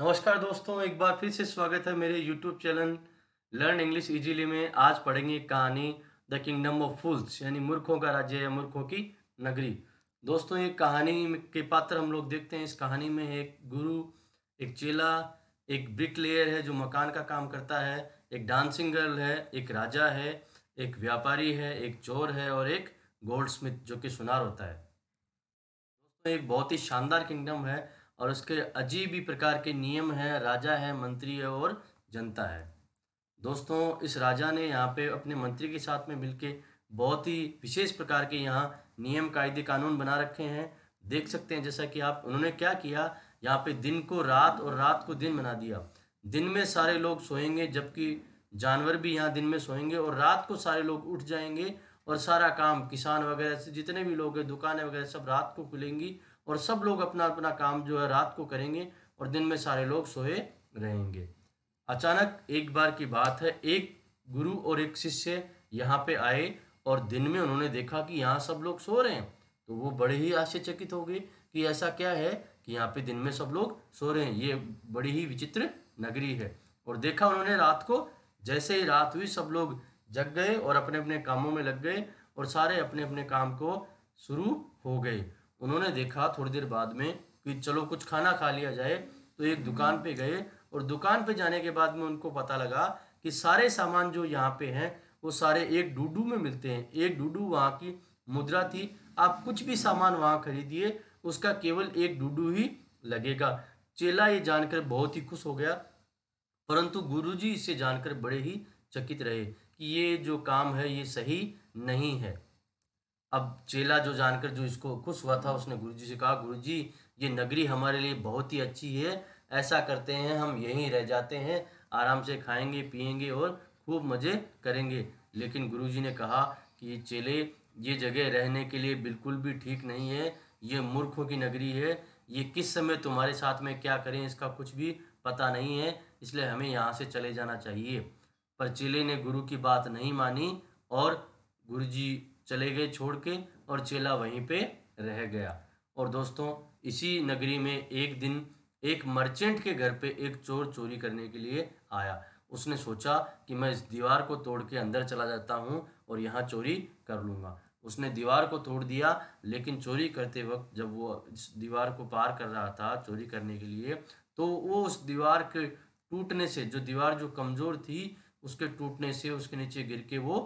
नमस्कार दोस्तों एक बार फिर से स्वागत है मेरे YouTube channel learn English easily में आज पढ़ेंगे कहानी द किंगडम ऑफ फूल्स यानी मूर्खों का राज्य या मूर्खों की नगरी दोस्तों ये कहानी के पात्र हम लोग देखते हैं इस कहानी में एक गुरु एक चेला एक ब्रिक लेयर है जो मकान का काम करता है एक डांसिंग गर्ल है एक राजा है एक व्यापारी है एक चोर है और एक गोल्ड स्मिथ जो कि सुनार होता है दोस्तों एक बहुत ही शानदार किंगडम है और उसके अजीब ही प्रकार के नियम हैं राजा है मंत्री है और जनता है दोस्तों इस राजा ने यहाँ पे अपने मंत्री के साथ में मिलके बहुत ही विशेष प्रकार के यहाँ नियम कायदे कानून बना रखे हैं देख सकते हैं जैसा कि आप उन्होंने क्या किया यहाँ पे दिन को रात और रात को दिन बना दिया दिन में सारे लोग सोएंगे जबकि जानवर भी यहाँ दिन में सोएंगे और रात को सारे लोग उठ जाएंगे और सारा काम किसान वगैरह से जितने भी लोग हैं दुकानें वगैरह सब रात को खुलेंगी और सब लोग अपना अपना काम जो है रात को करेंगे और दिन में सारे लोग सोए रहेंगे अचानक एक बार की बात है एक गुरु और एक शिष्य यहाँ पे आए और दिन में उन्होंने देखा कि यहाँ सब लोग सो रहे हैं तो वो बड़े ही आश्चर्यचकित हो गए कि ऐसा क्या है कि यहाँ पे दिन में सब लोग सो रहे हैं ये बड़ी ही विचित्र नगरी है और देखा उन्होंने रात को जैसे ही रात हुई सब लोग जग गए और अपने अपने कामों में लग गए और सारे अपने अपने काम को शुरू हो गए उन्होंने देखा थोड़ी देर बाद में कि चलो कुछ खाना खा लिया जाए तो एक हम्म। दुकान पे गए और दुकान पे जाने के बाद में उनको पता लगा कि सारे सामान जो यहाँ पे हैं वो सारे एक डूडू में मिलते हैं एक डूडू वहाँ की मुद्रा थी आप कुछ भी सामान वहाँ खरीदिए उसका केवल एक डूडू ही लगेगा चेला ये जानकर बहुत ही खुश हो गया परंतु गुरुजी इसे जानकर बड़े ही चकित रहे कि ये जो काम है ये सही नहीं है अब चेला जो जानकर जो इसको खुश हुआ था उसने गुरुजी से कहा गुरुजी ये नगरी हमारे लिए बहुत ही अच्छी है ऐसा करते हैं हम यहीं रह जाते हैं आराम से खाएंगे पिएंगे और खूब मज़े करेंगे लेकिन गुरुजी ने कहा कि ये चेले ये जगह रहने के लिए बिल्कुल भी ठीक नहीं है ये मूर्खों की नगरी है ये किस समय तुम्हारे साथ में क्या करें इसका कुछ भी पता नहीं है इसलिए हमें यहाँ से चले जाना चाहिए पर चेले ने गुरु की बात नहीं मानी और गुरुजी चले गए छोड़ के और चेला वहीं पे रह गया और दोस्तों इसी नगरी में एक दिन एक मर्चेंट के घर पे एक चोर चोरी करने के लिए आया उसने सोचा कि मैं इस दीवार को तोड़ के अंदर चला जाता हूँ और यहाँ चोरी कर लूँगा उसने दीवार को तोड़ दिया लेकिन चोरी करते वक्त जब वो इस दीवार को पार कर रहा था चोरी करने के लिए तो वो उस दीवार के टूटने से जो दीवार जो कमज़ोर थी उसके टूटने से उसके नीचे गिर के वो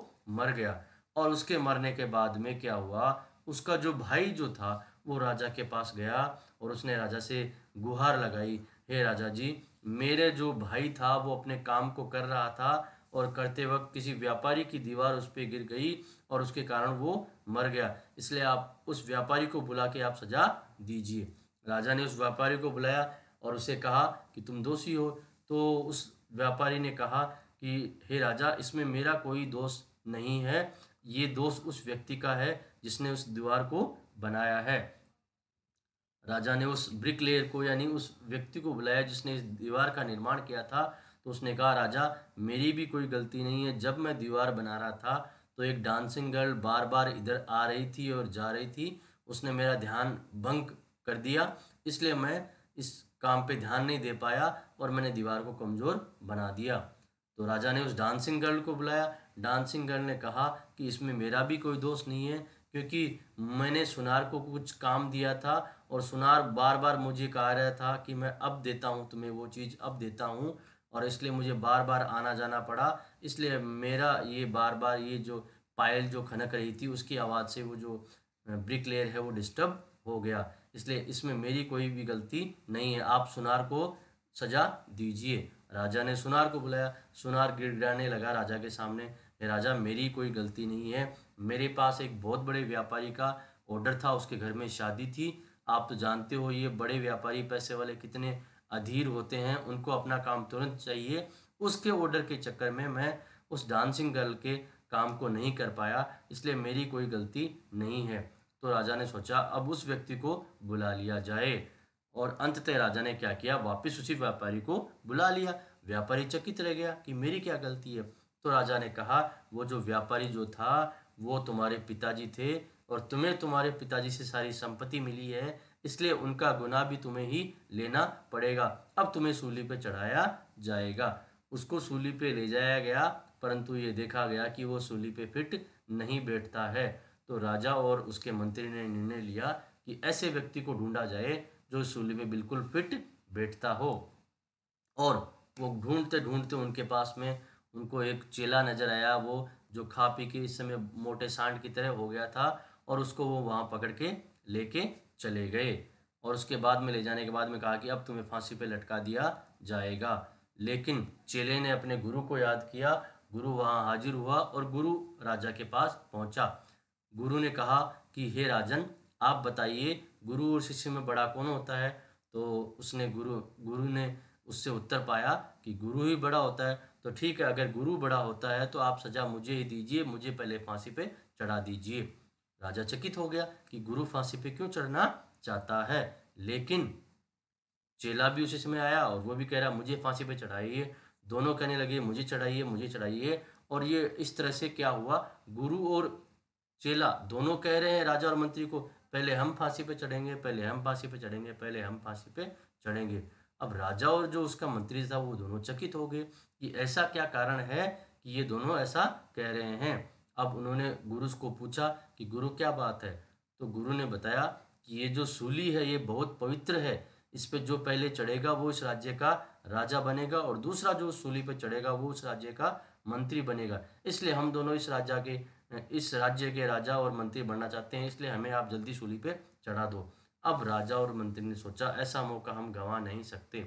मर गया और उसके मरने के बाद में क्या हुआ उसका जो भाई जो था वो राजा के पास गया और उसने राजा से गुहार लगाई हे राजा जी मेरे जो भाई था वो अपने काम को कर रहा था और करते वक्त किसी व्यापारी की दीवार उस पर गिर गई और उसके कारण वो मर गया इसलिए आप उस व्यापारी को बुला के आप सजा दीजिए राजा ने उस व्यापारी को बुलाया और उसे कहा कि तुम दोषी हो तो उस व्यापारी ने कहा कि हे राजा इसमें मेरा कोई दोष नहीं है ये दोष उस व्यक्ति का है जिसने उस दीवार को बनाया है राजा ने उस ब्रिक लेयर को यानी उस व्यक्ति को बुलाया जिसने इस दीवार का निर्माण किया था तो उसने कहा राजा मेरी भी कोई गलती नहीं है जब मैं दीवार बना रहा था तो एक डांसिंग गर्ल बार बार इधर आ रही थी और जा रही थी उसने मेरा ध्यान भंग कर दिया इसलिए मैं इस काम पे ध्यान नहीं दे पाया और मैंने दीवार को कमज़ोर बना दिया तो राजा ने उस डांसिंग गर्ल को बुलाया डांसिंग गर्ल ने कहा कि इसमें मेरा भी कोई दोष नहीं है क्योंकि मैंने सुनार को कुछ काम दिया था और सुनार बार बार मुझे कह रहा था कि मैं अब देता हूँ तुम्हें वो चीज़ अब देता हूँ और इसलिए मुझे बार बार आना जाना पड़ा इसलिए मेरा ये बार बार ये जो पायल जो खनक रही थी उसकी आवाज़ से वो जो ब्रिक लेयर है वो डिस्टर्ब हो गया इसलिए इसमें मेरी कोई भी गलती नहीं है आप सुनार को सजा दीजिए राजा ने सुनार को बुलाया सुनार गिड़गिड़ाने लगा राजा के सामने राजा मेरी कोई गलती नहीं है मेरे पास एक बहुत बड़े व्यापारी का ऑर्डर था उसके घर में शादी थी आप तो जानते हो ये बड़े व्यापारी पैसे वाले कितने अधीर होते हैं उनको अपना काम तुरंत चाहिए उसके ऑर्डर के चक्कर में मैं उस डांसिंग गर्ल के काम को नहीं कर पाया इसलिए मेरी कोई गलती नहीं है तो राजा ने सोचा अब उस व्यक्ति को बुला लिया जाए और अंततः राजा ने क्या किया वापस उसी व्यापारी को बुला लिया व्यापारी चकित रह गया कि मेरी क्या गलती है तो राजा ने कहा वो जो व्यापारी जो था वो तुम्हारे पिताजी थे और तुम्हें तुम्हारे पिताजी से सारी संपत्ति मिली है इसलिए उनका गुनाह भी तुम्हें ही लेना पड़ेगा अब तुम्हें सूली पे चढ़ाया जाएगा उसको सूली पे ले जाया गया परंतु ये देखा गया कि वो सूली पे फिट नहीं बैठता है तो राजा और उसके मंत्री ने निर्णय लिया कि ऐसे व्यक्ति को ढूंढा जाए जो सूली में बिल्कुल फिट बैठता हो और वो ढूंढते ढूंढते उनके पास में उनको एक चेला नज़र आया वो जो खा पी के इस समय मोटे सांड की तरह हो गया था और उसको वो वहाँ पकड़ के लेके चले गए और उसके बाद में ले जाने के बाद में कहा कि अब तुम्हें फांसी पे लटका दिया जाएगा लेकिन चेले ने अपने गुरु को याद किया गुरु वहाँ हाजिर हुआ और गुरु राजा के पास पहुँचा गुरु ने कहा कि हे राजन आप बताइए गुरु और शिष्य में बड़ा कौन होता है तो उसने गुरु गुरु ने उससे उत्तर पाया कि गुरु ही बड़ा होता है तो ठीक है अगर गुरु बड़ा होता है तो आप सजा मुझे ही दीजिए मुझे पहले फांसी पे चढ़ा दीजिए राजा चकित हो गया कि गुरु फांसी पे क्यों चढ़ना चाहता है लेकिन चेला भी उसी समय आया और वो भी कह रहा मुझे फांसी पे चढ़ाइए दोनों कहने लगे मुझे चढ़ाइए मुझे चढ़ाइए और ये इस तरह से क्या हुआ गुरु और चेला दोनों कह रहे हैं राजा और मंत्री को पहले हम फांसी पे चढ़ेंगे पहले हम फांसी पे चढ़ेंगे पहले हम फांसी पे चढ़ेंगे अब राजा और जो उसका मंत्री था वो दोनों चकित हो गए कि ऐसा क्या कारण है कि ये दोनों ऐसा कह रहे हैं अब उन्होंने गुरु को पूछा कि गुरु क्या बात है तो गुरु ने बताया कि ये जो सूली है ये बहुत पवित्र है इस पर जो पहले चढ़ेगा वो इस राज्य का राजा बनेगा और दूसरा जो सूली पे चढ़ेगा वो उस राज्य का मंत्री बनेगा इसलिए हम दोनों इस राजा के इस राज्य के राजा और मंत्री बनना चाहते हैं इसलिए हमें आप जल्दी सूली पे चढ़ा दो अब राजा और मंत्री ने सोचा ऐसा मौका हम गंवा नहीं सकते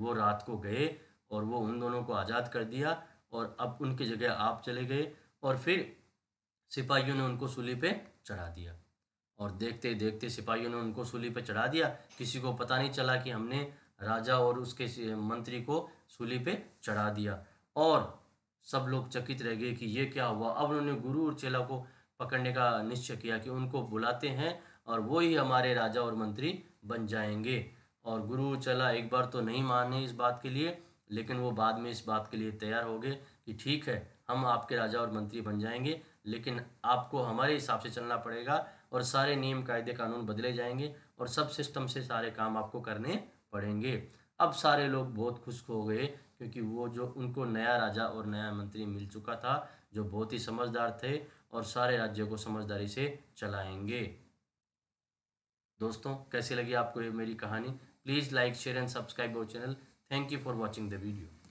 वो रात को गए और वो उन दोनों को आज़ाद कर दिया और अब उनकी जगह आप चले गए और फिर सिपाहियों ने उनको सूली पे चढ़ा दिया और देखते देखते सिपाहियों ने उनको सूली पे चढ़ा दिया किसी को पता नहीं चला कि हमने राजा और उसके मंत्री को सूली पे चढ़ा दिया और सब लोग चकित रह गए कि ये क्या हुआ अब उन्होंने गुरु और चेला को पकड़ने का निश्चय किया कि उनको बुलाते हैं और वो ही हमारे राजा और मंत्री बन जाएंगे और गुरु और चेला एक बार तो नहीं माने इस बात के लिए लेकिन वो बाद में इस बात के लिए तैयार हो गए कि ठीक है हम आपके राजा और मंत्री बन जाएंगे लेकिन आपको हमारे हिसाब से चलना पड़ेगा और सारे नियम कायदे कानून बदले जाएंगे और सब सिस्टम से सारे काम आपको करने पड़ेंगे अब सारे लोग बहुत खुश हो गए क्योंकि वो जो उनको नया राजा और नया मंत्री मिल चुका था जो बहुत ही समझदार थे और सारे राज्यों को समझदारी से चलाएंगे दोस्तों कैसी लगी आपको ये मेरी कहानी please like share and subscribe our channel thank you for watching the video